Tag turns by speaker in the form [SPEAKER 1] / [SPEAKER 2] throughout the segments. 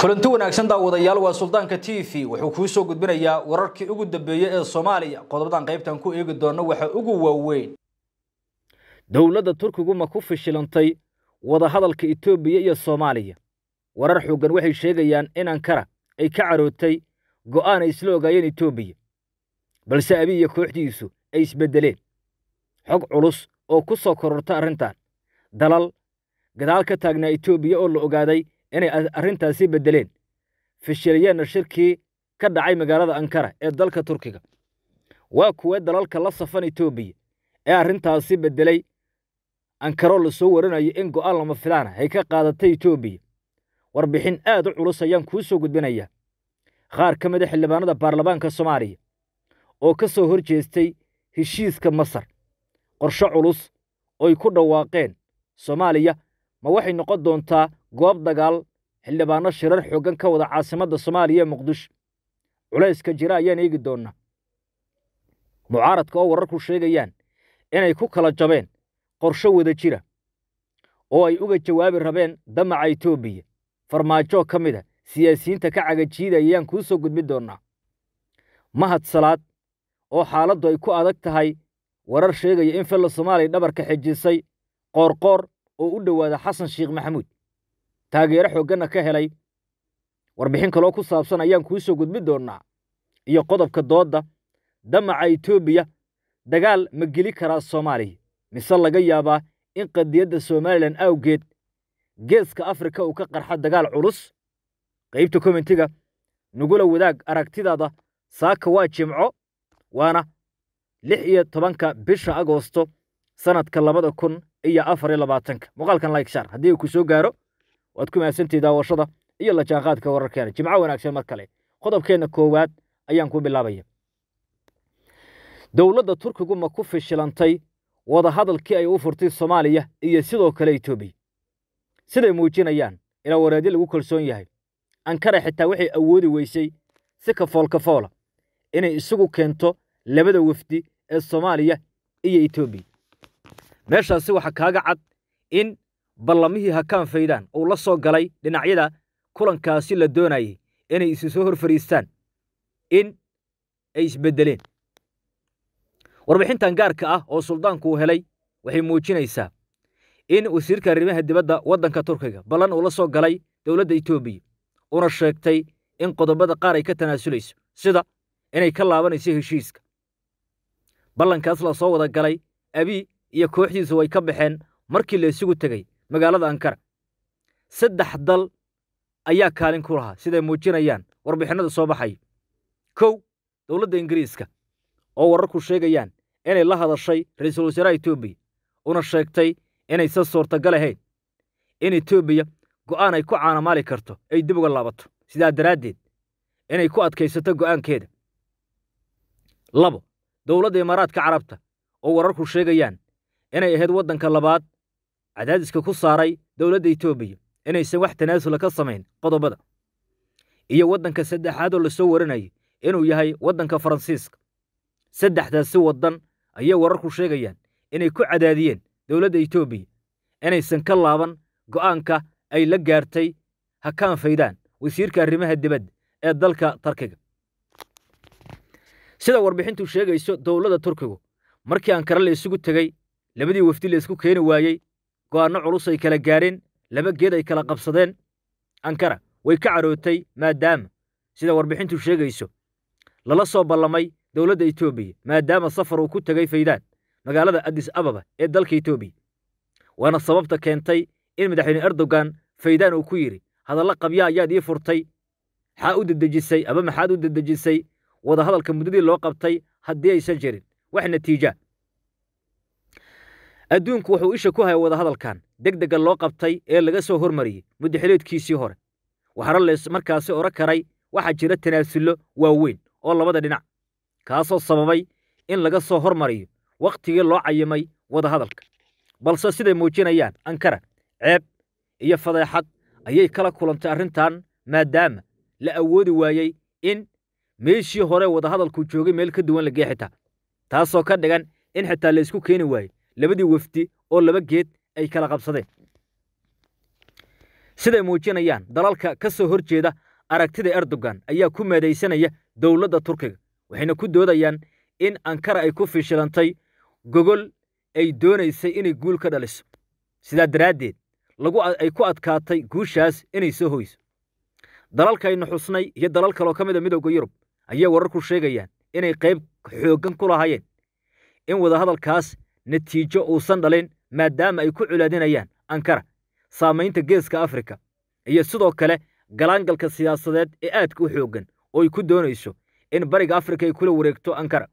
[SPEAKER 1] kulanti wanaagsan daawadayaal waa suldaanka t v wuxuu kuu soo gudbinayaa wararkii ugu dambeeyey ee soomaaliya qodobadan qaybtan ku eegi doona waxa ugu waaweyn dowladda turkigu ma ku fishilantay wadahadalka etoobiya iyo soomaaliya warar xooggan waxay sheegayaan in ankara ay ka carootay go'aan ay isla ogaayeen etoobiya balse abi iyo kooxdiisu ay isbeddeleen xog culus oo ku soo kororta arrintan dalal gadaal ka taagnaa etoobiya oo la ogaaday inay arrintaasi beddeleen fashiliyeenna shirkii ka dhacay magaalada ankara ee dalka turkiga waa kuwe dalalka la safan etoobiya ee arrintaasi beddelay ankaroo lasoo warinayo in go'aan lama filaana ah hay ka qaadatay etoobiya warbixin aad u culus ayaan kuu soo gudbinayaa qaar ka mid a ah xildhibaanada baarlamaanka soomaaliya oo ka soo hor jeestay heshiiska masar qorsho culus oy ku dhawaaqeen soomaaliya ma waxay noqon doontaa goob dagaal xildhibaano shirar xooggan ka wada caasimadda soomaaliya ee muqdisho culayska jira ayaan eegi doonnaa mucaaradka oo wararku sheegayaan inay ku kala jabeen qorsho wada jira oo ay uga jawaabi rabeen damaca etoobiya farmaajo ka mid a ah siyaasiyiinta ka cagajiida ayaan kuu soo gudbin doonnaa mahad salaad oo xaaladdu ay ku adag tahay warar sheegaya in filla soomaaliya dhabarka xejisay qoorqoor oo u dhowaada xasan sheekh maxamuud taageero xooggana ka helay warbixin kaloo ku saabsan ayaan kuu soo gudbin doonnaa iyo qodobka doodda damaca etoobiya dagaal ma geli karaa soomaaliya mise laga yaabaa in qadiyadda somalilan awgeed geeska afrika uu ka qarxa dagaal culus qaybta komentiga nugula wadaag aragtidaada saaka waa jimco waana lix iyo tobanka bisha agoosto sanadka labada kun iyo afar iyo labaatanka muuqaalkan like shaar haddii uu ku soo gaaro waad ku mahadsantii daawashada iyo la jaanqaadka wararkeena jimco wanaagsan mar kale qodobkeenna koowaad ayaan ku bilaabaya dowladda turkigu ma ku fishilantay wadahadalkii ay u furtay soomaaliya iyo sidoo kale etoobiya siday muujinayaan ilaa wareedyo lagu kalsoon yahay ankara xitaa waxay awoodi weysay si kafoolkafoola inay isugu keento labada wafdi ee soomaaliya iyo etoobiya meeshaasi waxaa kaaga cad in ballamihii ha faydaan uu la soo galay dhinacyada kulankaasi la doonayay inay isu soo hor fariistaan in ay isbeddeleen warbixintan gaarka ah oo suldaanku uu helay waxay muujinaysaa in wasiirka arrimaha dibadda waddanka turkiga ballan uu la soo galay dowladda etoobiya una sheegtay in qodobada qaar ay ka tanaasulayso sida inay ka laabanayso heshiiska ballankaas la soo wada galay abii iyo kooxdiisu way ka baxeen markii la isugu tegey magaalada ankara saddex dal ayaa kaalin ku lahaa siday muujinayaan warbixinada soo baxaya kow dowladda ingiriiska oo wararku sheegayaan inay la hadashay ra-iisul wasaaraha etoobiya una sheegtay inaysan suurtagal ahayn in etoobiya go'aan ay ku caanamaali karto ay dib uga laabato sidaa daraaddeed inay ku adkaysato go'aankeeda labo dowladda imaaraadka carabta oo wararku sheegayaan inay ahayd waddanka labaad cadaadiska ku saaray dowladda etoobiya inaysan wax tanaasula ka samayn qodobada iyo waddanka saddexaadoo lasoo waranayay inuu yahay waddanka faransiiska saddexdaasi waddan ayay wararku sheegayaan inay ku cadaadiyeen dowladda etoobiya inaysan ka laaban go'aanka ay la gaartay ha kaan faydaan wasiirka arrimaha dibadda ee dalka turkiga sida warbixintu sheegayso dowladda turkigu markii ankara la isugu tegay labadii wafdi la isku keeni waayey go'aanno culus ay kala gaadheen laba geed ay kala qabsadeen ankara way ka carootay maadaama sida warbixintu sheegayso lala soo ballamay dowladda etoobiya maadaama safar uu ku tegay faydaan magaalada addis ababa ee dalka etoobiya waana sababta keentay in madaxweyne erdogan faydaan uu ku yidhi hadalla qabya ayaad ii furtay maxaa u dedejisay ama maxaad u dedejisay wadahadalka muddadii loo qabtay haddii aysan jirin wax natiija ah adduunku wuxuu isha ku hayay wadahadalkan degdega loo qabtay ee laga soo hormariyey muddaxileedkiisii hore waxaana lays markaasi odhan karay waxaa jira tanaasullo waaweyn oo labada dhinac kaasoo sababay in laga soo hormariyo wakhtigii loo cayimay wadahadalka balse siday muujinayaan ankara ceeb iyo fadeexad ayay kala kulantay arrintan maadaama la awoodi waayey in meeshii hore wadahadalku joogay meel ka duwan lageexitaa taasoo ka dhigan in xitaa laysku keeni waayey labadii wafdi oo laba geed ay kala qabsadeen siday muujinayaan dalalka ka soo hor jeeda aragtida erdogan ayaa ku meedaysanaya dowladda turkiga waxayna ku doodayaan in ankara ay ku fishilantay gogol ay doonaysay inay guul ka dhaliso sidaa daraaddeed ay ku adkaatay guushaas inay soo hoyso dalalka aynu xusnay iyo dalal kaloo ka mid a ah midowda yurub ayaa wararku sheegayaan inay qayb xooggan ku lahaayeen in wadahadalkaas natiijo uusan dhalin maadaama ay ku culaadinayaan ankara saamaynta geeska afrika iyo sidoo kale galaangalka siyaasadeed ee aadka u xooggan oo ay ku doonayso in bariga afrika ay kula wareegto ankara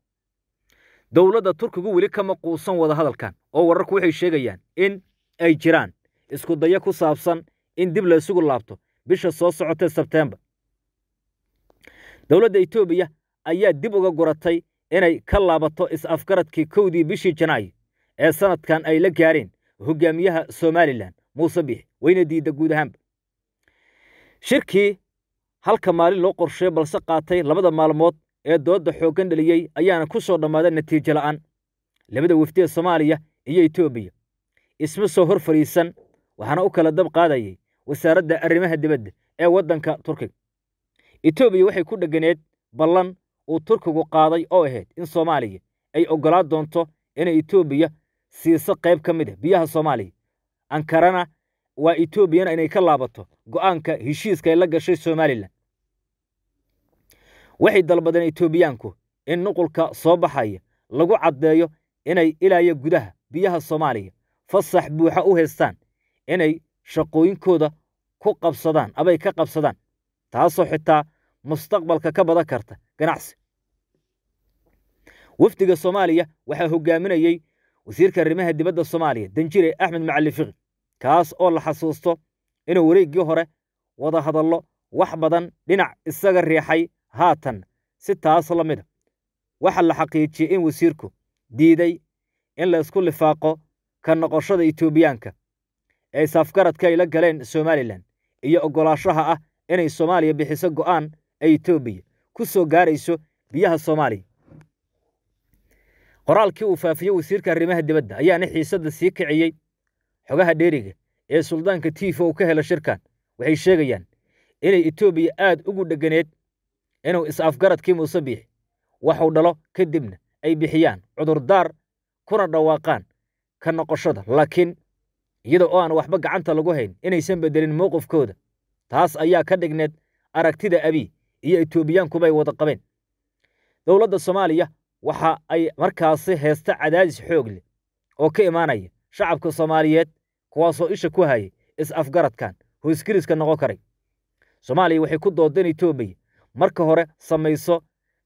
[SPEAKER 1] dowladda turkigu weli kama quusan wadahadalkan oo wararku waxay sheegayaan in ay jiraan iskudayo ku saabsan in dib laysugu laabto bisha soo socotee sebteembar dowladda etoobiya ayaa dib uga guratay inay ka laabato is afgaradkii kowdii bishii janaayo ee sanadkan ay la gaareen hogaamiyaha somalilan muuse biix wayna diidda guud ahaanba shirkii halka maalin loo qorsheey balse qaatay labada maalmood ee doodda xooggan dhaliyey ayaana ku soo dhammaaday natiijo la'aan labada wefdi ee soomaaliya iyo etoobiya isma soo hor fadhiisan waxaana u kala dab qaadayay wasaaradda arrimaha dibadda ee waddanka turkiga etoobiya waxay ku dheganeed ballan uu turkigu qaaday oo ahayd in soomaaliya ay oggolaa doonto inay etoobiya siiso qayb ka mid ah biyaha soomaaliya ankarana waa etoobiyana inay ka laabato go'aanka heshiiska ay la gashay somalilan waxay dalbadeen etoobiyaanku in nuqulka soo baxaya lagu caddeeyo inay ilaaya gudaha biyaha soomaaliya fasax buuxa u haystaan inay shaqooyinkooda ku qabsadaan abay ka qabsadaan taasoo xitaa mustaqbalka ka badan karta ganacsi wafdiga soomaaliya waxaa hogaaminayey wasiirka arrimaha dibadda soomaaliya danjire axmed macali kaas oo la xasuusto inuu wareeggii hore wada hadallo wax badan dhinac isaga riixay haatan si taas la mid a waxaa la xaqiijiyey in wasiirku diiday in la isku lifaaqo ka noqoshada etoobiyaanka ee saafgaradka ay la galeen somalilan iyo ogolaashaha ah inay soomaaliya bixiso go'aan ay etoobiya ku soo gaarayso biyaha soomaaliya qoraalkii uu faafiyey wasiirka arrimaha dibadda ayaana xiisadda sii kiciyey xogaha dheeriga ee suldaanka tiifow ka helo shirkan waxay sheegayaan inay etoobiya aad ugu dheganeed inuu is-afgaradkii muuse biixi waxuu dhalo kadibna ay bixiyaan cudurdaar kuna dhawaaqaan ka noqoshada laakiin iyada oo aan waxba gacanta lagu hayn inaysan beddelin mowqifkooda taas ayaa ka dhigneed aragtida abiy iyo etoobiyaanku wada qabeen dowladda soomaaliya waxa ay markaasi heesta cadaadis xoog leh oo ka imaanaya shacabka soomaaliyeed kuwaasoo isha ku hayay is-afgaradkan hoysgiriska noqon karay soomaaliya waxay ku doodeen etoobiya marka hore samayso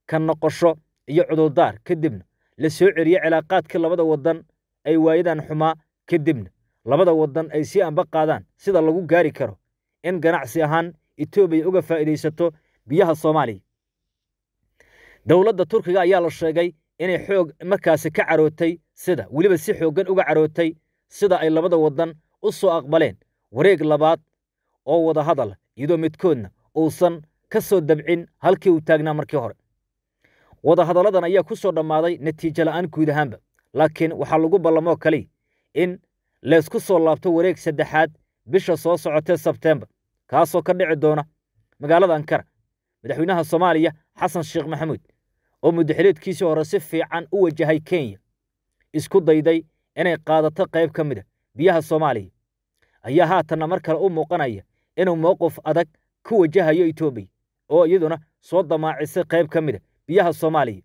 [SPEAKER 1] ka noqosho iyo cudurdaar kadibna la soo celiye cilaaqaadkii labada waddan ay waayadan xumaa kadibna labada waddan ay sii anba qaadaan sida lagu gaari karo in ganacsi ahaan etoobiya uga faa'iidaysato biyaha soomaaliya dowladda turkiga ayaa la sheegay inay xoog markaasi ka carootay sida weliba si xooggan uga carootay sida ay labada waddan u soo aqbaleen wareeg labaad oo wada hadal iyadoo midkoodna uusan ka soo dabcin halkii uu taagnaa markii hore wadahadalladan ayaa ku soo dhammaaday natiijo la'aan guud ahaanba laakiin waxaa lagu ballamoo kaliya in laysku soo laabto wareeg saddexaad bisha soo socotee sebtembar kaasoo ka dhici doona magaalada ankara madaxweynaha soomaaliya xasan sheekh maxamuud oo mudaxileedkiisii hore si fiican u wajahay kenya isku dayday inay qaadato qayb ka mid a ah biyaha soomaaliya ayaa haatanna mar kale u muuqanaya inuu mowqif adag ku wajahayo itoobiya oo iyaduna soo damaacisay qayb ka mid a ah biyaha soomaaliya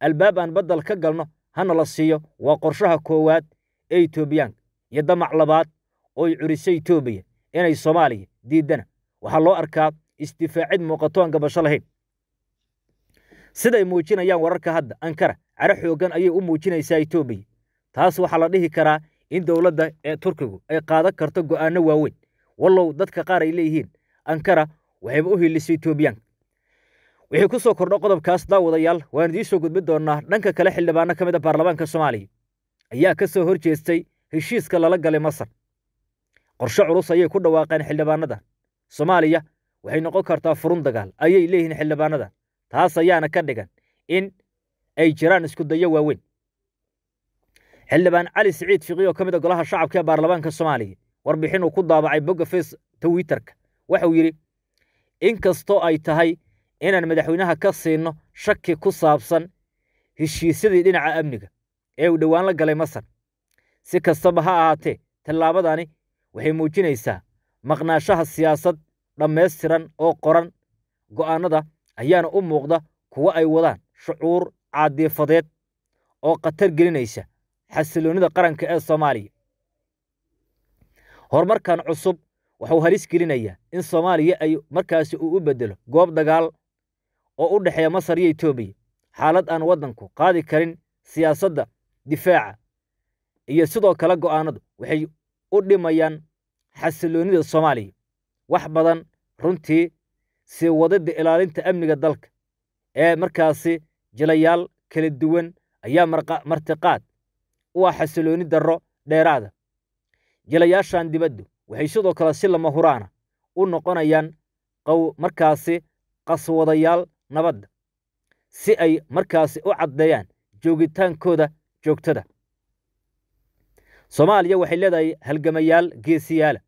[SPEAKER 1] albaab aan baddal ka galno hana la siiyo waa qorshaha koowaad ee itoobiyaanka iyo damac labaad ooy curisay itoobiya inay soomaaliya diiddana waxaa loo arkaa isdifaacid muuqato aan gabasho lahayn siday muujinayaan wararka hadda ankara caro xoogan ayay u muujinaysaa etoobiya taas waxaa la dhihi karaa in dowladda ee turkigu ay qaadan karto go'aanno waaweyn wallow dadka qaar ay leeyihiin ankara waxayba u hiiliso etoobiyaanka wixii ku soo kordho qodobkaas daawadayaal waan idiin soo gudbin doonnaa dhanka kale xildhibaano ka mid a ah baarlamaanka soomaaliya ayaa ka soo hor jeestay heshiiska lala galay masar qorshe culus ayay ku dhawaaqeen xildhibaanadan soomaaliya waxay noqon kartaa furun dagaal ayay leeyihiin xildhibaanadan taas ayaana ka dhigan in ay jiraan isku dayo waaweyn xildhibaan cali siciid fiqi oo ka mid a ah golaha shacabka ee baarlamaanka soomaaliya warbixin uu ku daabacay boga face twitterka waxauu yidhi in kastoo ay tahay inaan madaxweynaha ka siinno shaki ku saabsan heshiisyadii dhinaca amniga ee uu dhowaan la galay masar si kastaba ha ahaatee tallaabadani waxay muujinaysaa maqnaashaha siyaasad dhammaystiran oo qoran go'aannada ayaana u muuqda kuwo ay wadaan shucuur caadiifadeed oo khatar gelinaysa xasiloonida qaranka ee soomaaliya horumarkan cusub wuxuu halis gelinayaa in soomaaliya ay markaasi uu u beddelo goob dagaal oo u dhexeeya masar iyo etoobiya xaalad aan waddanku qaadi karin siyaasadda difaaca iyo sidoo kale go'aanadu waxay u dhimayaan xasiloonnida soomaaliya wax badan runtii si wadada ilaalinta amniga dalka ee markaasi jilayaal kala duwan ayaa martiqaad u ah xasilooni darro dheeraada jilayaashan dibaddu waxay sidoo kale si lama huraana ah u noqonayaan markaasi qaswadayaal nabadda si ay markaasi u caddeeyaan joogitaankooda joogtada soomaaliya waxay leedahay halgamayaal geesiyaala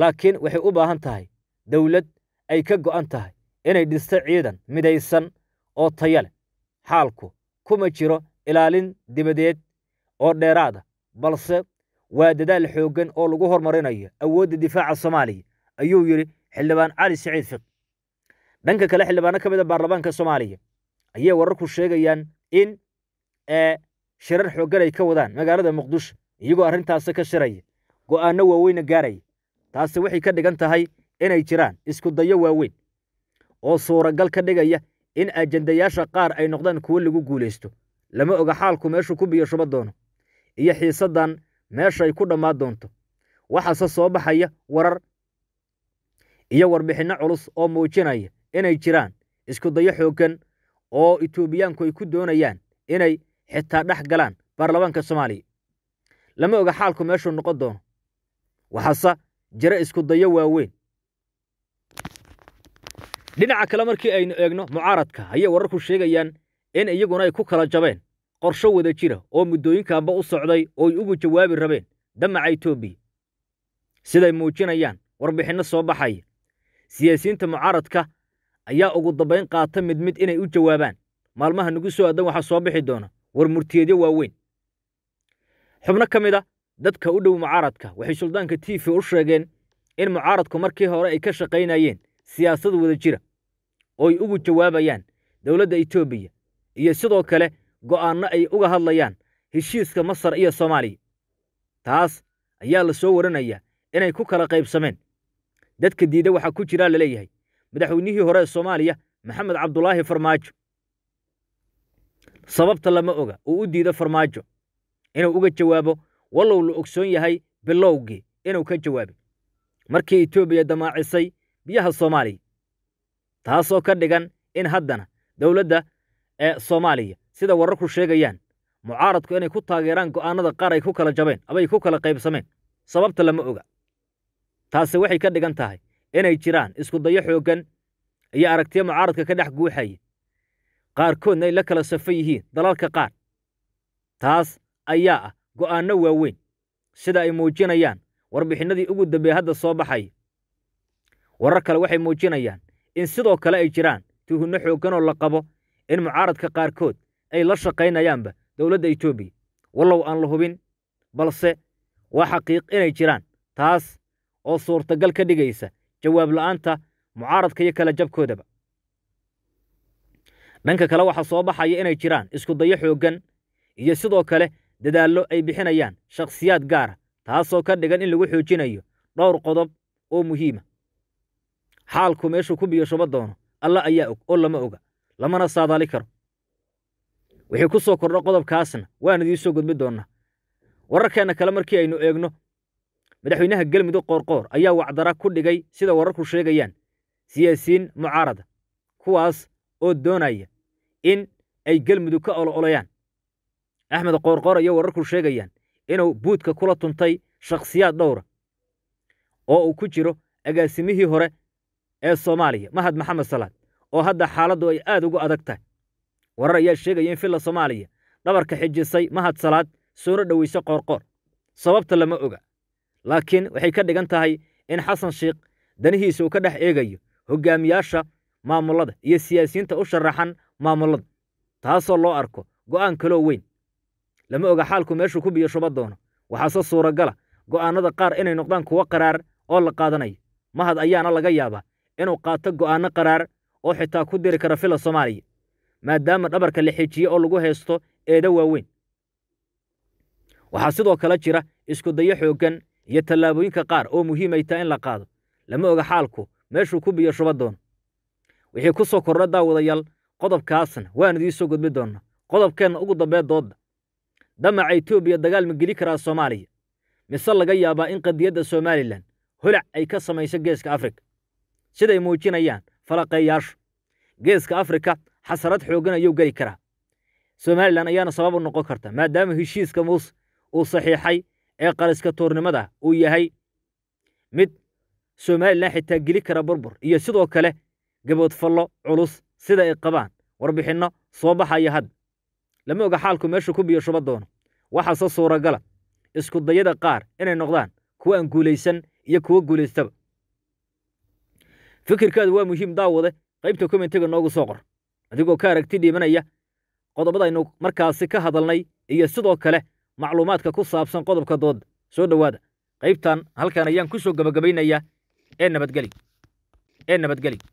[SPEAKER 1] laakiin waxay u baahan tahay dowlad ay ka go'an tahay inay dhisto ciidan midaysan oo taya leh xaalku kuma jiro ilaalin dibadeed oo dheeraada ah, balse waa dadaal xooggan oo lagu hormarinayo awoodda difaaca soomaaliya ayuu yidhi xildhibaan cali saciid fiq dhanka kale xildhibaano ka mid a ah baarlamaanka soomaaliya ayay wararku sheegayaan in eh, shirar xooggan ay ka wadaan magaalada muqdisho iyagoo arrintaasi ka shiraya go'aanno waaweyna gaaraya taasi waxay ka dhigan tahay inay jiraan iskudayo waaweyn oo suuragal ka dhigaya in ajandayaasha qaar ay noqdaan kuwo lagu guulaysto lama oga xaalku meeshuu ku biyo doono iyo xiisaddan meeshaay ku dhammaan doonto waxaase soo baxaya warar iyo warbixinno culus oo muujinaya inay jiraan iskudayo xooggan oo etoobiyaanku ay ku doonayaan inay xitaa dhex galaan baarlamaanka soomaaliya lama oga xaalku meeshuu noqon doono waxaase jira iskudayo waaweyn dhinaca kale markii aynu eegno mucaaradka ayay wararku sheegayaan in iyaguna ay ku kala jabeen qorsho wada jira oo muddooyinkanba u socday ooy ugu jawaabi rabeen damaca etoobiya siday muujinayaan warbixinno soo baxaya siyaasiyiinta mucaaradka ayaa ugu dambayn qaata mid mid inay u jawaabaan maalmaha nagu soo aadan waxaa soo bixi doona warmurtiyeedyo waaweyn xubno ka mid a ah dadka u dhow mucaaradka waxay suldaanka t v u sheegeen in mucaaradku markii hore ay ka shaqaynayeen siyaasad wada jira oo ugu jawaabayaan dowladda etoobiya iyo sidoo kale go'aanno ay uga hadlayaan heshiiska masar iyo soomaaliya taas ayaa la soo warinayaa inay ku kala qaybsameen dadka diida waxaa ku jiraa laleeyahay madaxweynihii hore ee soomaaliya maxamed cabdulaahi farmaajo sababta lama oga uu u diido farmaajo inuu uga jawaabo wallow la ogsoon yahay bilowgii inuu ka jawaabay markii itoobiya damaacisay biyaha soomaaliya taasoo ka dhigan in haddana dowladda ee soomaaliya sida wararku sheegayaan mucaaradku inay ku taageeraan go'aanada qaar ay ku kala jabeen ama ay ku kala qaybsameen sababta lama oga taasi waxay ka dhigan tahay inay jiraan iskudayo xooggan iyo aragtiyo mucaaradka ka dhex guuxaya qaarkoodna ay la kala safo yihiin dalalka qaar taas ayaa ah go'aanno waaweyn sida ay muujinayaan warbixinnadii ugu dambeeye hadda soo baxaya warar kale waxay muujinayaan in sidoo kale ay jiraan tuhunno xoogganoo la qabo in mucaaradka qaarkood ay la shaqaynayaanba dowladda etoobiya wallow aan la hubin balse waa xaqiiq inay jiraan taas oo suurtagal ka dhigaysa jawaab la'aanta mucaaradka iyo kala jabkoodaba dhanka kale waxaa soo baxaya inay jiraan iskudayo xooggan iyo sidoo kale dadaallo ay bixinayaan shakhsiyaad gaara ah, taasoo ka dhigan in lagu xoojinayo dhowr qodob oo muhiima ah xaalku meeshuu ku biyashuba doono alla ayaa og oo lama oga lamana saadaali karo wixii ku soo kordho qodobkaasna waan idiin soo gudbi doonnaa wararkeenna kale markii aynu eegno madaxweynaha galmudug qoorqoor ayaa wacdara ku dhigay sida wararku sheegayaan siyaasiyiin mucaarada kuwaas oo doonaya in ay gelmudug ka oloolayaan axmed qoorqoor ayaa wararku sheegayaan inuu buudka kula tuntay shakhsiyaad dhowra oo uu ku jiro agaasimihii hore ee soomaaliya mahad maxamed salaad oo hadda xaaladdu ay aad ugu adag tahay warar ayaa sheegaya in filla soomaaliya dhabarka xijisay mahad salaad soona dhoweyso qoorqoor sababta lama oga laakiin waxay ka dhigan tahay in xasan sheekh danihiisa uu ka dhex eegayo hogaamiyaasha maamullada iyo siyaasiyiinta u sharaxan maamullada taasoo loo arko go'aan kaloo weyn lama oga xaalku meeshuu ku biyo shuba doono waxaase suuragala go'aanada qaar inay noqdaan kuwo qaraar oo la qaadanayo mahad ayaana laga yaabaa inuu qaato go'aanno qaraar oo xitaa ku diri kara fila soomaaliya maadaama dhabarka la xejiye oo lagu haysto eedo waaweyn waxaa sidoo kale jira iskudayo xooggan iyo tallaabooyinka qaar oo muhiimay taa in la qaado lama oga xaalku meeshuu ku biyo shuba doono wixii ku soo kordha daawadayaal qodobkaasna waanu idiin soo gudbi doonnaa qodobkeenna ugu dambee doodda damaca etoobiya dagaal ma geli karaa soomaaliya mise laga yaabaa in qadiyadda somalilan holac ay ka samayso geeska afrika siday muujinayaan falaqeeyaashu geeska afrika xasarad xoogan ayuu geli karaa somalilan ayaana sabab u noqon karta maadaama heshiiska muuse uu saxiixay ee qaliska tuurnimada uu yahay mid somalilan xitaa geli kara burbur iyo sidoo kale gaboodfallo culus sida ay qabaan warbixinno soo baxaya hadda lama oga xaalku meesha ku biyo shuba doono waxaase suuragala iskudayada qaar inay noqdaan kuwa aan guulaysan iyo kuwa guulaystaba fikirkaadu waa muhiim daawade qaybta kommentiga noogu soo qor adigoo ka aragti dhiimanaya qodobadaynu markaasi ka hadalnay iyo sidoo kale macluumaadka ku saabsan qodobka dood soo dhowaada qaybtan halkan ayaan ku soo gabagabaynayaa ee nabadgeli